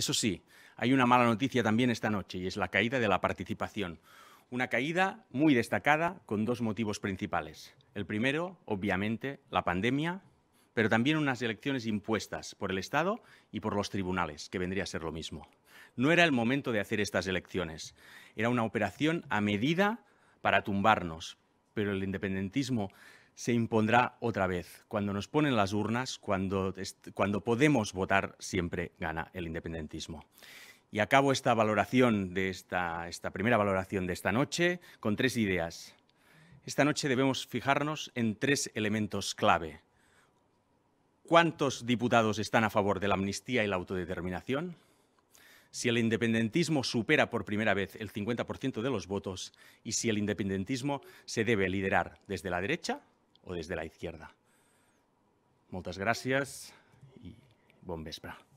Eso sí, hay una mala noticia también esta noche y es la caída de la participación. Una caída muy destacada con dos motivos principales. El primero, obviamente, la pandemia, pero también unas elecciones impuestas por el Estado y por los tribunales, que vendría a ser lo mismo. No era el momento de hacer estas elecciones. Era una operación a medida para tumbarnos, pero el independentismo se impondrá otra vez. Cuando nos ponen las urnas, cuando, podemos votar, siempre gana el independentismo. Y acabo esta valoración de esta, esta primera valoración de esta noche con tres ideas. Esta noche debemos fijarnos en tres elementos clave. ¿Cuántos diputados están a favor de la amnistía y la autodeterminación? Si el independentismo supera por primera vez el 50% de los votos y si el independentismo se debe liderar desde la derecha desde la izquierda. Muchas gracias y buen vespre.